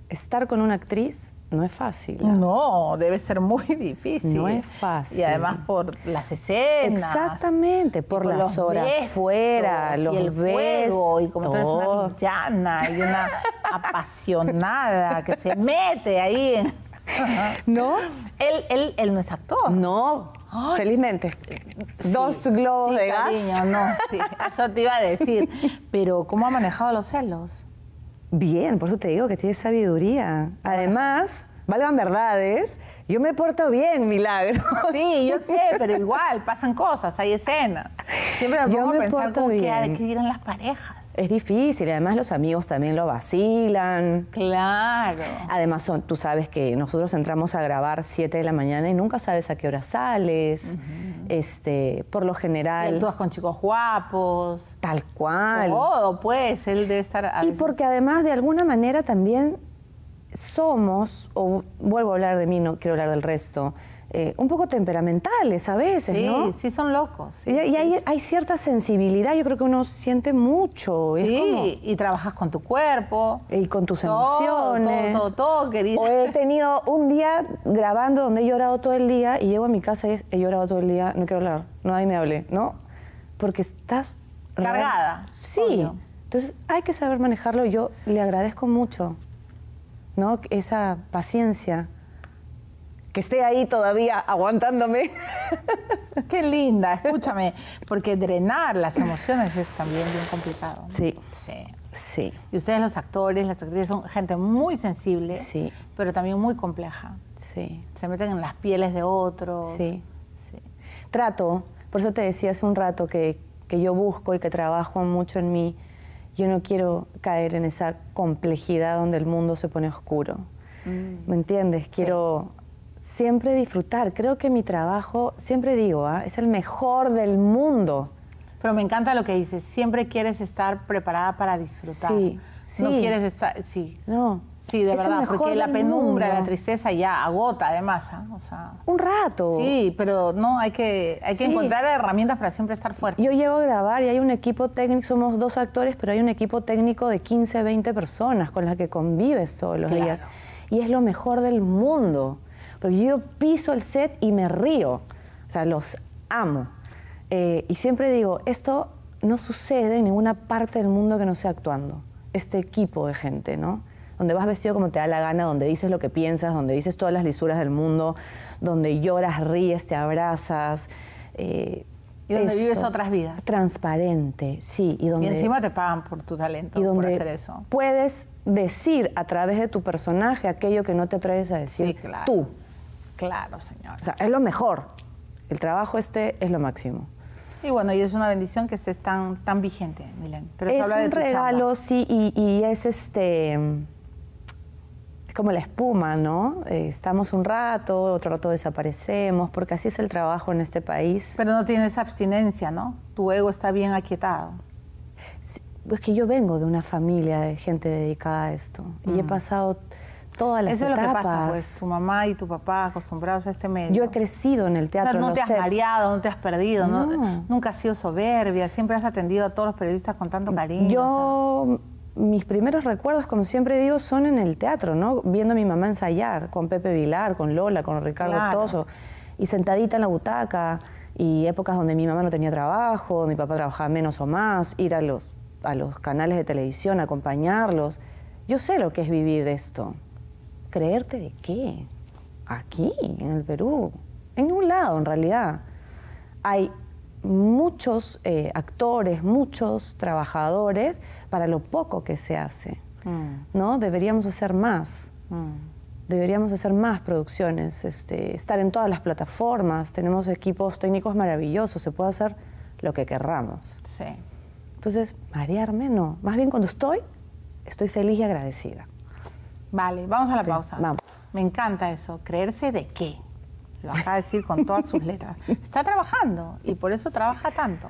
estar con una actriz no es fácil. No, debe ser muy <laughs> difícil. No es fácil. Y además por las escenas. Exactamente, por, las horas fuera, los y el fuego, y como tú eres una villana y una <laughs> apasionada que se mete ahí. <laughs> ¿No? él, no es actor. No, Felizmente. Dos globos de gas. no, sí, eso te iba a decir. Pero, ¿cómo ha manejado los celos? Bien, por eso te digo que tienes sabiduría. Además, valgan verdades, yo me porto bien, milagro. Sí, yo sé, pero igual pasan cosas, hay escenas. Siempre me pongo a pensar cómo qué, qué dirán las parejas. Es difícil, además los amigos también lo vacilan. Claro. Además, son, tú sabes que nosotros entramos a grabar 7 de la mañana y nunca sabes a qué hora sales. este, por lo general. Y actúas con chicos guapos. Tal cual. Todo, pues, él debe estar. y porque además, de alguna manera, también somos, o vuelvo a hablar de mí, no quiero hablar del resto eh, un poco temperamentales a veces, sí, ¿no? Sí, son locos. y, hay, cierta sensibilidad, yo creo que uno siente mucho. Sí, y trabajas con tu cuerpo. Y con tus emociones. Todo, todo, todo, O he tenido un día grabando donde he llorado todo el día y llego a mi casa y he llorado todo el día, no quiero hablar, no, ahí me hablé, ¿no? Porque estás... Cargada. Sí. Entonces hay que saber manejarlo. Yo le agradezco mucho, ¿no? Esa paciencia que esté ahí todavía aguantándome. <laughs> Qué linda, escúchame, porque drenar las emociones es también bien complicado. Sí. Sí. Sí. Y ustedes los actores, las actrices son gente muy sensible, sí. pero también muy compleja. Sí. Se meten en las pieles de otros. Sí. sí. Trato, por eso te decía hace un rato que, yo busco y que trabajo mucho en mí. Yo no quiero caer en esa complejidad donde el mundo se pone oscuro. Mm. ¿Me entiendes? Quiero siempre disfrutar. Creo que mi trabajo, siempre digo, ¿ah? es el mejor del mundo. Pero me encanta lo que dices, siempre quieres estar preparada para disfrutar. Sí, No quieres estar, sí. No. Sí, de verdad, porque la penumbra, la tristeza ya agota además, ¿ah? Un rato. Sí, pero no, hay que, hay que encontrar herramientas para siempre estar fuerte. Yo llego a grabar y hay un equipo técnico, somos dos actores, pero hay un equipo técnico de 15, 20 personas con las que convives todos los días. Y es lo mejor del mundo. Pero yo piso el set y me río. O sea, los amo. Eh, y siempre digo, esto no sucede en ninguna parte del mundo que no sea actuando. Este equipo de gente, ¿no? Donde vas vestido como te da la gana, donde dices lo que piensas, donde dices todas las lisuras del mundo, donde lloras, ríes, te abrazas. Eh, y donde vives otras vidas. Transparente, sí. Y, donde, encima te pagan por tu talento, por hacer eso. Puedes decir a través de tu personaje aquello que no te atreves a decir sí, claro. tú. Claro, señor. O sea, es lo mejor. El trabajo este es lo máximo. Y bueno, y es una bendición que estés tan, tan vigente, Milen. Pero es un regalo, sí, y, es este. Es como la espuma, ¿no? Eh, estamos un rato, otro rato desaparecemos, porque así es el trabajo en este país. Pero no tienes abstinencia, ¿no? Tu ego está bien aquietado. es que yo vengo de una familia de gente dedicada a esto. Y he mm. pasado todas las Eso es lo que pasa, pues, tu mamá y tu papá acostumbrados a este medio. Yo he crecido en el teatro. O no te has mareado, no te has perdido, nunca has sido soberbia, siempre has atendido a todos los periodistas con tanto cariño. Yo, mis primeros recuerdos, como siempre digo, son en el teatro, ¿no? Viendo a mi mamá ensayar con Pepe Vilar, con Lola, con Ricardo Toso, y sentadita en la butaca, y épocas donde mi mamá no tenía trabajo, mi papá trabajaba menos o más, ir a los, a los canales de televisión, acompañarlos. Yo sé lo que es vivir esto. ¿Creerte de qué? Aquí, en el Perú, en un lado en realidad. Hay muchos eh, actores, muchos trabajadores para lo poco que se hace. Mm. ¿no? Deberíamos hacer más. Mm. Deberíamos hacer más producciones, este, estar en todas las plataformas, tenemos equipos técnicos maravillosos, se puede hacer lo que querramos. Entonces, marearme no. Más bien cuando estoy, estoy feliz y agradecida. Vale, vamos a la pausa. Me encanta eso. ¿Creerse de qué? Lo acaba de decir con todas sus letras. <laughs> Está trabajando y por eso trabaja tanto.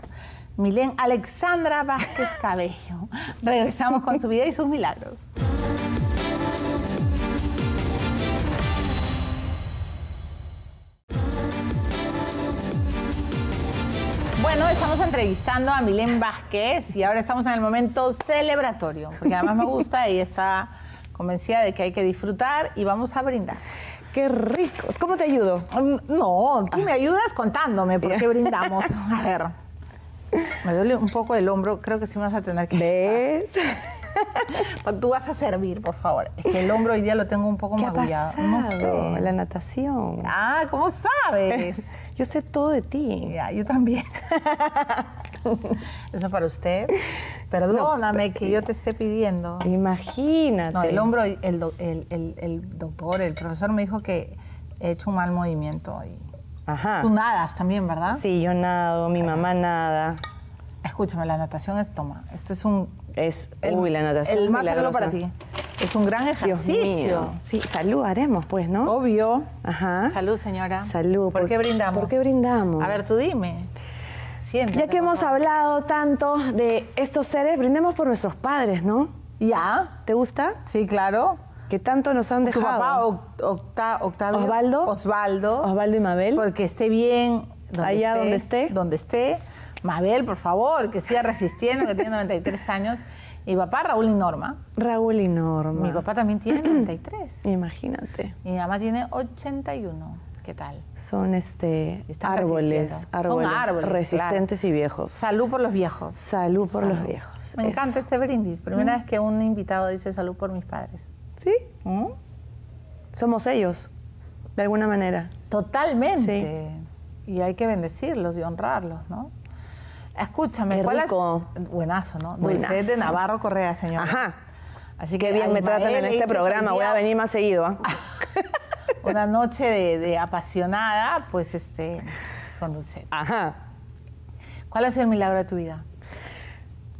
Milén Alexandra Vázquez Cabello. Regresamos con su vida y sus milagros. Bueno, estamos entrevistando a Milén Vázquez y ahora estamos en el momento celebratorio, porque además me gusta y está convencida de que hay que disfrutar y vamos a brindar. Qué rico. ¿Cómo te ayudo? Mm, no, tú me ayudas contándome por qué brindamos. <laughs> A ver. Me duele un poco el hombro, creo que sí me vas a tener que. ¿Ves? <laughs> Tú vas a servir, por favor. Es que el hombro hoy día lo tengo un poco más magullado. no sé. La natación. Ah, ¿cómo sabes? <laughs> Yo sé todo de ti. Ya, yo también. <laughs> Eso para usted. Perdóname que yo te esté pidiendo. Imagínate. No, el hombro, el, doctor, el profesor me dijo que he hecho un mal movimiento. Y... Ajá. Tú nadas también, ¿verdad? Sí, yo nado, mi mamá nada. Escúchame, la natación es toma. Esto es un. Es. uy, la natación. El más bueno para ti. Es un gran ejercicio. Sí, salud haremos, pues, ¿no? Obvio. Ajá. Salud, señora. Salud. ¿Por qué brindamos? ¿Por qué brindamos? A ver, tú dime. Ya que hemos hablado tanto de estos seres, brindemos por nuestros padres, ¿no? Ya. ¿Te gusta? Sí, claro. Que tanto nos han dejado. Tu papá, Octavio. Osvaldo. Osvaldo. y Mabel. Porque esté bien. Donde Allá donde esté. Donde esté. Mabel, por favor, que siga resistiendo, que tiene 93 años. Y papá, Raúl y Norma. Raúl y Norma. Mi papá también tiene 93. <clears throat> Imagínate. Mi mamá tiene 81. ¿Qué tal? Son este árboles, árboles, resistentes y viejos. Salud por los viejos. Salud por los viejos. Me encanta este brindis. Primera mm. vez que un invitado dice salud por mis padres. ¿Sí? ¿Mm? Somos ellos, de alguna manera. Totalmente. Y hay que bendecirlos y honrarlos, ¿no? Escúchame, ¿cuál es? Buenazo, ¿no? Buenazo. de Navarro Correa, señor. Ajá. Así que Qué bien me tratan en este programa. Voy a venir más seguido. ¿eh? <laughs> una noche de, apasionada, pues este, con Dulce. Ajá. ¿Cuál ha sido el milagro de tu vida?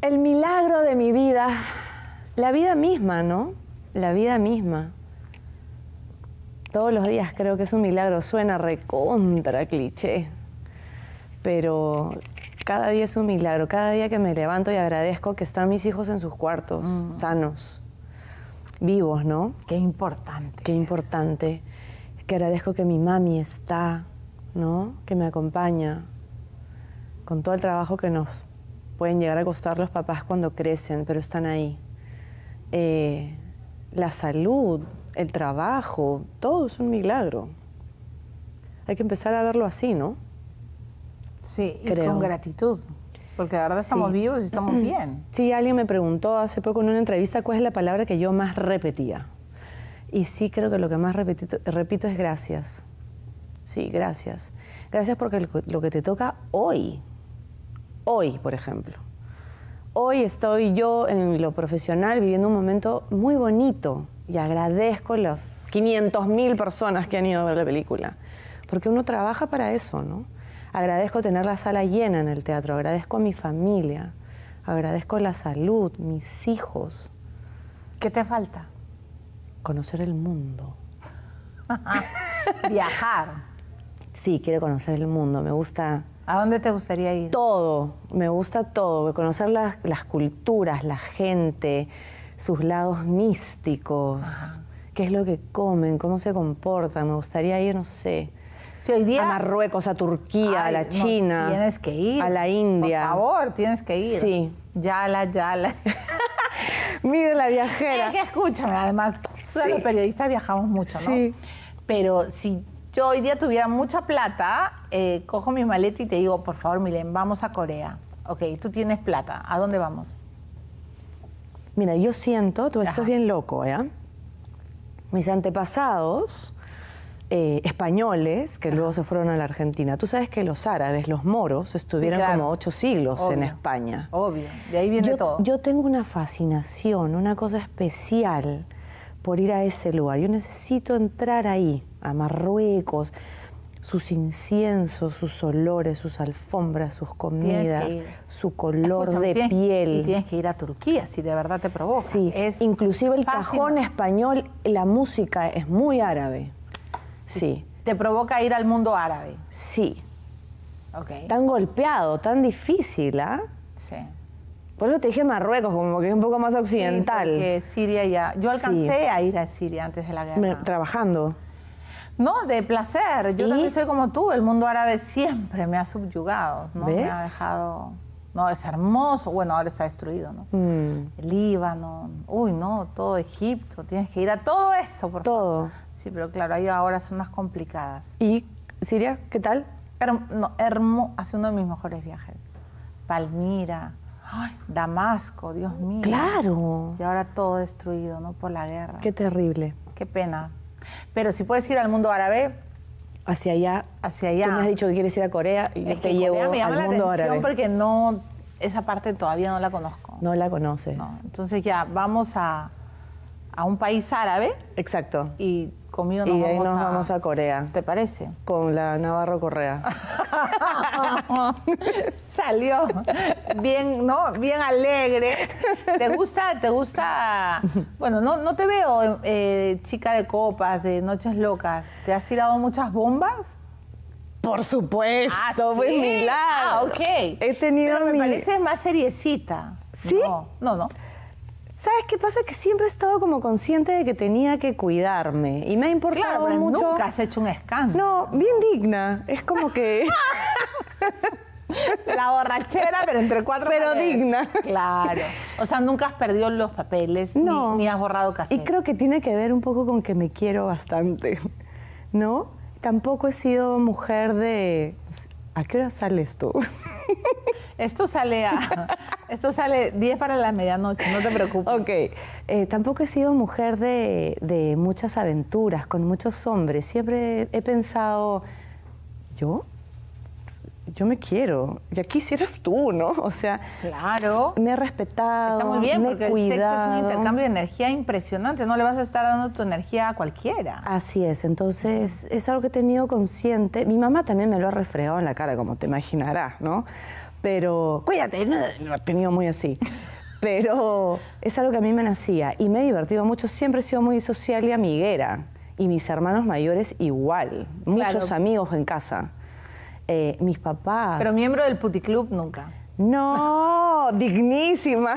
El milagro de mi vida, la vida misma, ¿no? La vida misma. Todos los días creo que es un milagro, suena recontra cliché, pero cada día es un milagro, cada día que me levanto y agradezco que están mis hijos en sus cuartos, mm. sanos, vivos, ¿no? Qué importante. Qué importante que agradezco que mi mami está, ¿no? Que me acompaña con todo el trabajo que nos pueden llegar a costar los papás cuando crecen, pero están ahí. Eh, la salud, el trabajo, todo es un milagro. Hay que empezar a verlo así, ¿no? Sí, Creo. con gratitud. Porque de verdad estamos vivos y estamos <clears throat> bien. Sí, alguien me preguntó hace poco en una entrevista cuál es la palabra que yo más repetía. Y sí creo que lo que más repito, repito es gracias. Sí, gracias. Gracias porque lo que te toca hoy, hoy, por ejemplo. Hoy estoy yo en lo profesional viviendo un momento muy bonito y agradezco las 500.000 personas que han ido a ver la película, porque uno trabaja para eso, ¿no? Agradezco tener la sala llena en el teatro, agradezco a mi familia, agradezco la salud, mis hijos. ¿Qué te falta? conocer el mundo. <laughs> Viajar. Sí, quiero conocer el mundo. Me gusta. ¿A dónde te gustaría ir? Todo. Me gusta todo. Conocer las, culturas, la gente, sus lados místicos. ¿Qué es lo que comen? ¿Cómo se comportan? Me gustaría ir, no sé. Si hoy día... A Marruecos, a Turquía, a la China. tienes que ir. A la India. Por favor, tienes que ir. Sí. Yala, yala. <laughs> mira la viajera. que escúchame, además, los periodistas viajamos mucho, ¿no? Sí. Pero si yo hoy día tuviera mucha plata, eh, cojo mi maleta y te digo, por favor, Milen, vamos a Corea. Ok, tú tienes plata, ¿a dónde vamos? Mira, yo siento, tú estás bien loco, ¿eh? Mis antepasados eh, españoles que luego se fueron a la Argentina. Tú sabes que los árabes, los moros, estuvieron como ocho siglos en España. Obvio, de ahí viene todo. Yo tengo una fascinación, una cosa especial por ir a ese lugar. Yo necesito entrar ahí, a Marruecos, sus inciensos, sus olores, sus alfombras, sus comidas, su color de piel. tienes que ir a Turquía si de verdad te provoca. Sí, es inclusive el cajón español, la música es muy árabe. Sí. Te provoca ir al mundo árabe. Sí. Okay. Tan golpeado, tan difícil, ¿ah? Sí. Por eso te dije Marruecos, como que es un poco más occidental. Sí, Siria ya. Yo alcancé a ir a Siria antes de la guerra. trabajando. No, de placer. Yo también soy como tú. El mundo árabe siempre me ha subyugado, Me ha dejado. No, es hermoso. Bueno, ahora está destruido, ¿no? Mm. El Líbano. Uy, no, todo Egipto. Tienes que ir a todo eso, por todo. Sí, pero claro, ahí ahora son más complicadas. ¿Y Siria? ¿Qué tal? no, hermo, hace uno de mis mejores viajes. Palmira, Ay, Damasco, Dios mío. Claro. Y ahora todo destruido, ¿no? Por la guerra. Qué terrible. Qué pena. Pero si puedes ir al mundo árabe. Hacia allá. Hacia allá. Tú me has dicho que quieres ir a Corea y te me llama porque no, esa parte todavía no la conozco. No la conoces. Entonces ya vamos a, a un país árabe. Exacto. Y Conmigo nos y nos vamos a Corea. ¿Te parece? Con la Navarro Correa. <laughs> Salió bien, ¿no? Bien alegre. ¿Te gusta, te gusta? Bueno, no, no te veo eh, chica de copas, de noches locas. ¿Te has tirado muchas bombas? Por supuesto, ah, Ah, ok. He tenido Pero me parece más seriecita. ¿Sí? No, no, no. ¿Sabes qué pasa? Que siempre he estado como consciente de que tenía que cuidarme. Y me ha importado mucho. Nunca has hecho un escándalo. No, bien digna. Es como que. <laughs> La borrachera, pero entre cuatro. Pero digna. Claro. O sea, nunca has perdido los papeles, no. ni, ni, has borrado casi. Y creo que tiene que ver un poco con que me quiero bastante, ¿no? Tampoco he sido mujer de ¿A qué hora sales <laughs> tú? Esto sale a, esto sale 10 para la medianoche, no te preocupes. Ok. Eh, tampoco he sido mujer de, de muchas aventuras, con muchos hombres. Siempre he pensado, ¿yo? yo me quiero, ya quisieras tú, ¿no? <laughs> O sea, claro. me he respetado. Está muy bien, porque el sexo es un intercambio de energía impresionante, no le vas a estar dando tu energía a cualquiera. Así es, entonces es algo que he tenido consciente. Mi mamá también me lo ha refregado en la cara, como te imaginarás, ¿no? Pero, cuídate, no, lo ha tenido muy así. <laughs> Pero es algo que a mí me nacía y me he divertido mucho, siempre he sido muy social y amiguera. Y mis hermanos mayores igual, muchos amigos en casa. Eh, mis papás. Pero miembro del puticlub nunca. No, <laughs> dignísima.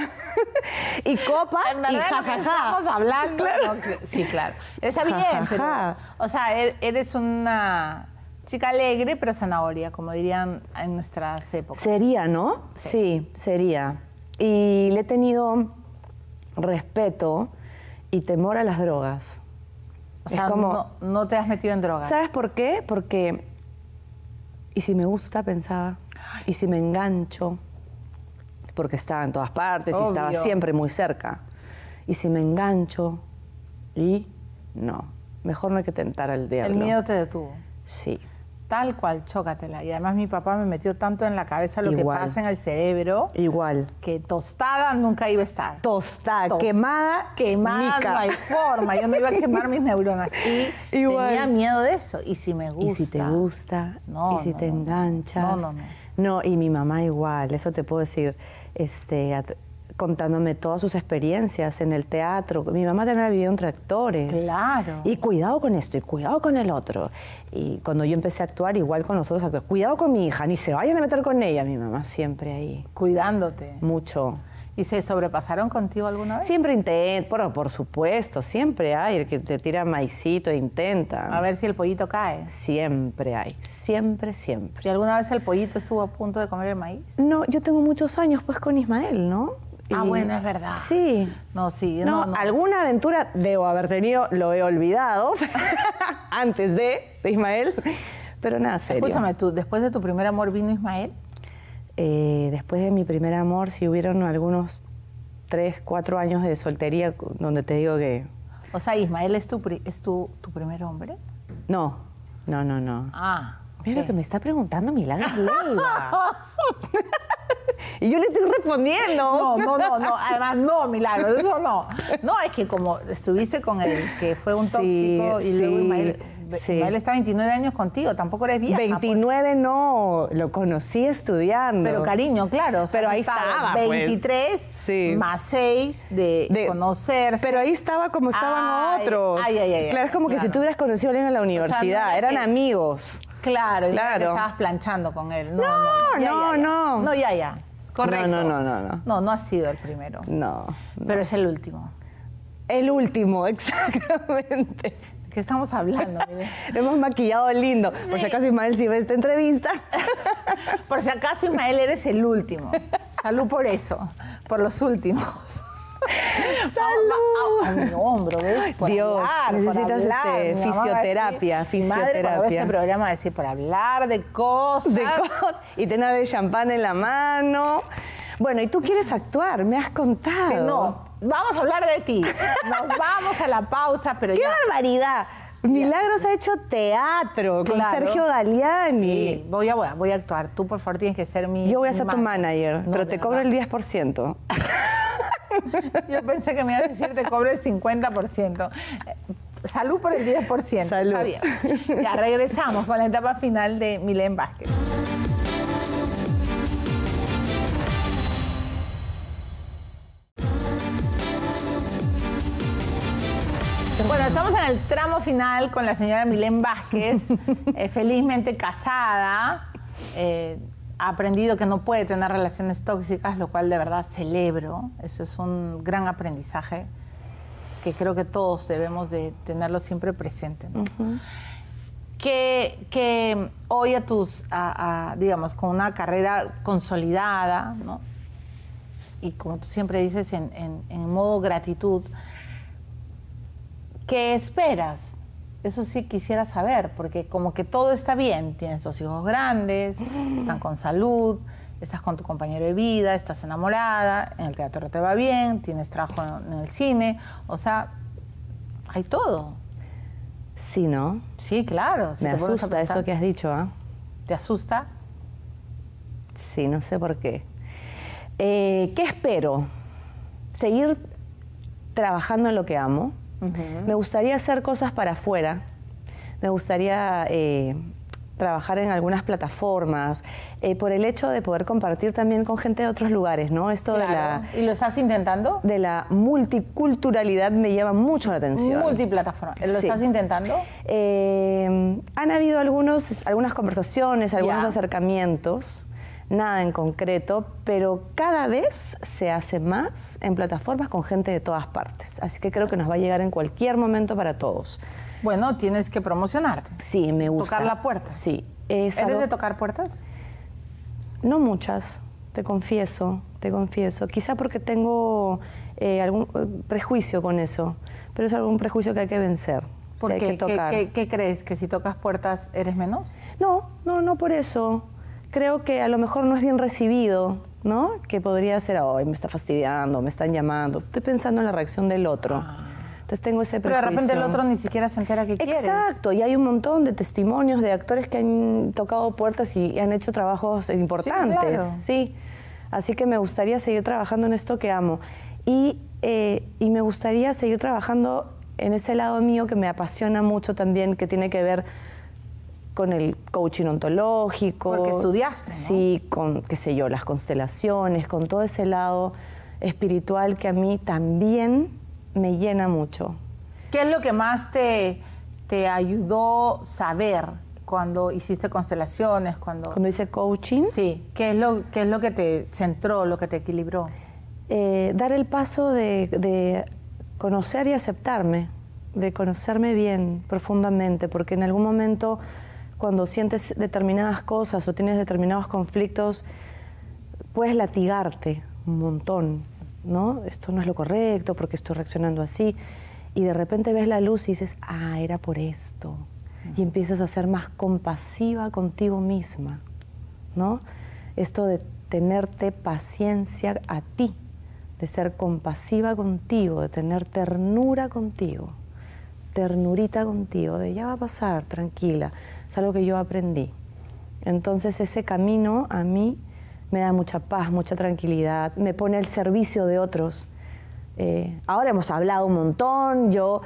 <laughs> y copas en verdad, y jajaja. estamos hablando. Claro. sí, claro. Está bien, O sea, e-, eres una chica alegre, pero zanahoria, como dirían en nuestras épocas. Sería, ¿no? Sí, sería. Y le he tenido respeto y temor a las drogas. O sea, como, no te has metido en drogas. ¿Sabes por qué? Porque ¿y si me gusta? Pensaba. ¿Y si me engancho? Porque estaba en todas partes y estaba siempre muy cerca. ¿Y si me engancho? Y no, mejor no hay que tentar al diablo. El miedo te detuvo. Sí. Tal cual, chócatela. Y además mi papá me metió tanto en la cabeza lo que pasa en el cerebro. Igual. Que tostada nunca iba a estar. Tostada, quemada. Quemada, hay forma. Yo no iba a quemar mis neuronas. Y <laughs> Igual. tenía miedo de eso. Y si me gusta. Y si te gusta. No. Y si te enganchas. No, no, no. No, y mi mamá igual, eso te puedo decir. Este, contándome todas sus experiencias en el teatro. Mi mamá también ha vivido entre actores. Claro. Y cuidado con esto, y cuidado con el otro. Y cuando yo empecé a actuar, igual con nosotros, otros cuidado con mi hija, ni se vayan a meter con ella, mi mamá siempre ahí. Cuidándote. Mucho. ¿Y se sobrepasaron contigo alguna vez? Siempre intento, por, por supuesto, siempre hay el que te tira maicito e intenta. A ver si el pollito cae. Siempre hay, siempre, siempre. ¿Y alguna vez el pollito estuvo a punto de comer el maíz? No, yo tengo muchos años pues con Ismael, ¿no? Ah, bueno, es verdad. Sí. No, sí. No, Alguna aventura debo haber tenido, lo he olvidado, <laughs> antes de, Ismael, pero nada, serio. Escúchame, ¿tú, después de tu primer amor vino Ismael? Eh, después de mi primer amor, sí hubieron algunos tres, cuatro años de soltería donde te digo que... O sea, Ismael es tu, es tu, tu primer hombre? No, no, no, no. Ah. Mira que me está preguntando Milagros Leiva. <laughs> Y yo le estoy respondiendo. No, no, no, no. <laughs> Además, no, milagro. eso no. No, es que como estuviste con el que fue un tóxico y luego está 29 años contigo, tampoco eres vieja. 29 pues. no, lo conocí estudiando. Pero cariño, claro. pero ahí estaba. 23 pues. más 6 de, conocerse. Pero ahí estaba como estaban otros. Ay, ay, claro, es como que si tú hubieras conocido a alguien en la universidad, eran eh, amigos. Claro, claro. Y estabas planchando con él. No, no, no. no. ya, ya. Correcto. No, no, no, no. No, no, ha sido el primero. No. Pero es el último. El último, <laughs> exactamente. ¿De qué estamos hablando? <laughs> hemos maquillado lindo. Por si acaso Ismael, si ve esta entrevista. <laughs> por si acaso Ismael, eres el último. Salud por eso, por los últimos. ¡Salud! A, mi hombro, ¿ves? Por hablar, necesitas este, fisioterapia, este fisioterapia. este programa decir, por hablar de cosas. Y tener el champán en la mano. Bueno, y tú quieres actuar, me has contado. Sí, no, vamos a hablar de ti. Nos <laughs> vamos a la pausa, pero ¡Qué barbaridad! Milagros ha hecho teatro con Sergio Galeani. Sí, voy a, voy a actuar. Tú, por favor, tienes que ser mi. Yo voy a ser tu manager, pero te cobro el 10%. <laughs> <laughs> Yo pensé que me iba a decir te cobro el 50%. Eh, salud por el 10%. Salud. Ya regresamos con la etapa final de Milén Vázquez. Bueno, estamos en el tramo final con la señora Milén Vázquez, eh, felizmente casada. Eh, aprendido que no puede tener relaciones tóxicas, lo cual de verdad celebro. Eso es un gran aprendizaje que creo que todos debemos de tenerlo siempre presente. que, que, hoy a tus, a, digamos, con una carrera consolidada, y como tú siempre dices, en modo gratitud, ¿qué esperas eso sí quisiera saber, porque como que todo está bien, tienes dos hijos grandes, están con salud, estás con tu compañero de vida, estás enamorada, en el teatro te va bien, tienes trabajo en el cine, o sea, hay todo. Sí, ¿no? Sí, claro. Me te asusta eso que has dicho, ¿ah? ¿Te asusta? Sí, no sé por qué. Eh, ¿Qué espero? Seguir trabajando en lo que amo, me gustaría hacer cosas para afuera. Me gustaría eh, trabajar en algunas plataformas, eh, por el hecho de poder compartir también con gente de otros lugares, ¿no? Esto de la... ¿Y lo estás intentando? De la multiculturalidad me llama mucho la atención. Multiplataforma. ¿Lo estás intentando? Eh, han habido algunos, algunas conversaciones, algunos acercamientos nada en concreto, pero cada vez se hace más en plataformas con gente de todas partes. Así que creo que nos va a llegar en cualquier momento para todos. Bueno, tienes que promocionarte. Sí, me gusta. Tocar la puerta. Sí. ¿Eres de tocar puertas? No muchas, te confieso, te confieso. Quizá porque tengo eh, algún eh, prejuicio con eso, pero es algún prejuicio que hay que vencer. Porque, qué crees? ¿Que si tocas puertas eres menos? No, no, no por eso creo que a lo mejor no es bien recibido, ¿no? Que podría ser, hoy me está fastidiando, me están llamando. Estoy pensando en la reacción del otro. Ah. Entonces tengo ese prejuicio. Pero de repente el otro ni siquiera se entera que quieres. Exacto, y hay un montón de testimonios de actores que han tocado puertas y han hecho trabajos importantes. Sí, sí. Así que me gustaría seguir trabajando en esto que amo. Y, eh, y me gustaría seguir trabajando en ese lado mío que me apasiona mucho también, que tiene que ver con el coaching ontológico. Porque estudiaste. Sí, con, qué sé yo, las constelaciones, con todo ese lado espiritual que a mí también me llena mucho. ¿Qué es lo que más te, te ayudó saber cuando hiciste constelaciones? Cuando, cuando hice coaching. Sí, ¿qué es, lo, es lo que te centró, lo que te equilibró? Eh, dar el paso de conocer y aceptarme, de conocerme bien, profundamente, porque en algún momento cuando sientes determinadas cosas o tienes determinados conflictos, puedes latigarte un montón, ¿no? Esto no es lo correcto, porque estoy reaccionando así. Y de repente ves la luz y dices, ah, era por esto. Y empiezas a ser más compasiva contigo misma, ¿no? Esto de tenerte paciencia a ti, de ser compasiva contigo, de tener ternura contigo, ternurita contigo, de ya va a pasar, tranquila algo que yo aprendí. Entonces ese camino a mí me da mucha paz, mucha tranquilidad, me pone al servicio de otros. Eh, ahora hemos hablado un montón, yo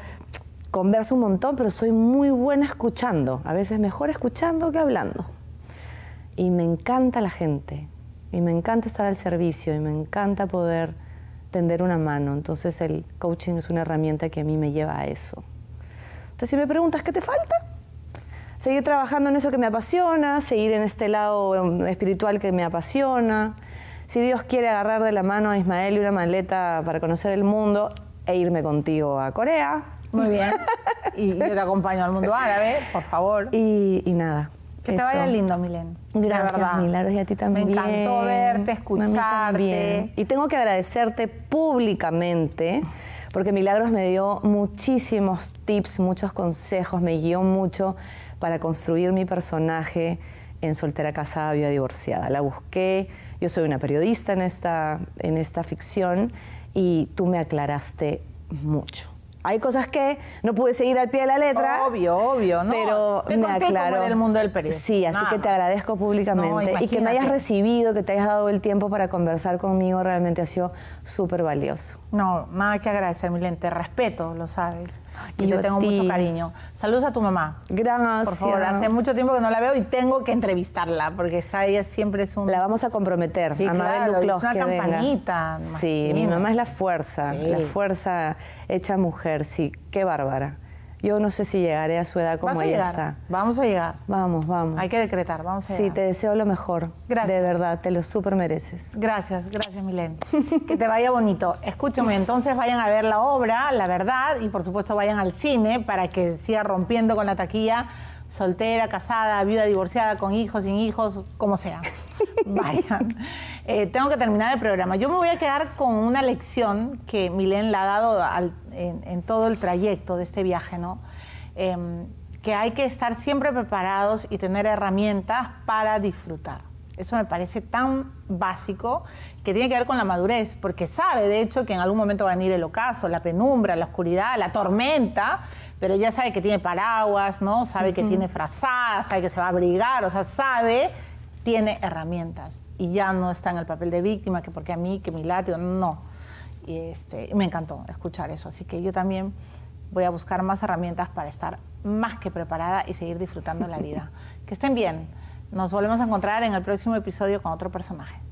converso un montón, pero soy muy buena escuchando, a veces mejor escuchando que hablando. Y me encanta la gente, y me encanta estar al servicio, y me encanta poder tender una mano. Entonces el coaching es una herramienta que a mí me lleva a eso. Entonces si me preguntas, ¿qué te falta? seguir trabajando en eso que me apasiona, seguir en este lado em, espiritual que me apasiona. Si Dios quiere agarrar de la mano a Ismael y una maleta para conocer el mundo e irme contigo a Corea. Muy bien. <laughs> y yo te acompaño al mundo árabe, por favor. Y, nada. Que te vaya lindo, Milen. Gracias, Milagros, y a ti también. Me encantó verte, escucharte. Y tengo que agradecerte públicamente porque Milagros me dio muchísimos tips, muchos consejos, me guió mucho para construir mi personaje en soltera casada, viuda divorciada. La busqué, yo soy una periodista en esta, en esta ficción y tú me aclaraste mucho. Hay cosas que no pude seguir al pie de la letra. Obvio, obvio, ¿no? Pero me conté el mundo del periodismo. Sí, así que te agradezco públicamente. y que me hayas recibido, que te hayas dado el tiempo para conversar conmigo, realmente ha sido súper valioso. No, nada que agradecer, mi lente, respeto, lo sabes y te tengo mucho cariño. Saludos a tu mamá. Gracias. Por favor, hace mucho tiempo que no la veo y tengo que entrevistarla porque esa, ella siempre es un... La vamos a comprometer. Sí, a claro, es una campanita. Sí, mi mamá es la fuerza, la fuerza hecha mujer, sí. Qué bárbara. Yo no sé si llegaré a su edad como ella está. Vamos a llegar. Vamos, vamos. Hay que decretar, vamos a llegar. Sí, te deseo lo mejor. Gracias. De verdad, te lo súper mereces. Gracias, gracias, Milén. <laughs> que te vaya bonito. Escúchame, entonces vayan a ver la obra, la verdad, y por supuesto vayan al cine para que siga rompiendo con la taquilla. Soltera, casada, viuda, divorciada, con hijos, sin hijos, como sea. <laughs> Vayan. Eh, tengo que terminar el programa. Yo me voy a quedar con una lección que Milén le ha dado en, todo el trayecto de este viaje, ¿no? Em, que hay que estar siempre preparados y tener herramientas para disfrutar. Eso me parece tan básico que tiene que ver con la madurez, porque sabe de hecho que en algún momento va a venir el ocaso, la penumbra, la oscuridad, la tormenta, pero ya sabe que tiene paraguas, ¿no? Sabe que tiene frazadas, sabe que se va a abrigar, o sea, sabe, tiene herramientas y ya no está en el papel de víctima, que porque a mí, que mi látigo, no. Y este, me encantó escuchar eso, así que yo también voy a buscar más herramientas para estar más que preparada y seguir disfrutando la vida. <laughs> Que estén bien. Nos volvemos a encontrar en el próximo episodio con otro personaje.